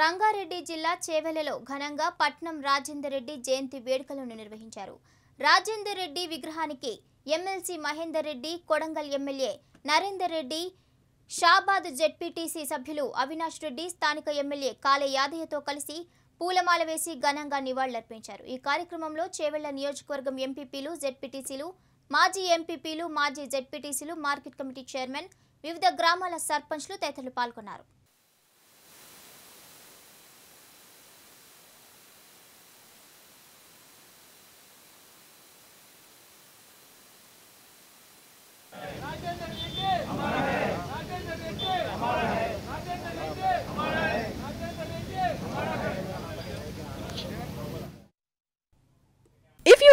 రంగారెడ్డి జిల్లా చేవెలలో ఘనంగా పట్నం రాజేందర్ రెడ్డి జయంతి వేడుకలను నిర్వహించారు రాజేందర్ రెడ్డి విగ్రహానికి MLC Mahender Reddy Kodangal MLA Narender Reddy Shabad ZPTC సభ్యులు అవినాష్ రెడ్డి స్థానిక ఎమ్మెల్యే కాలే యాదయ్యతో కలిసి పూలమాల వేసి ఘనంగా నివాళులర్పించారు ఈ కార్యక్రమంలో చేవెళ్ల నియోజకవర్గం ఎంపీపీలు జెడ్పీటీసీలు మాజీ ఎంపీపీలు మాజీ జెడ్పీటీసీలు మార్కెట్ కమిటీ చైర్మన్ వివిధ గ్రామాల సర్పంచ్లు తదితరులు పాల్గొన్నారు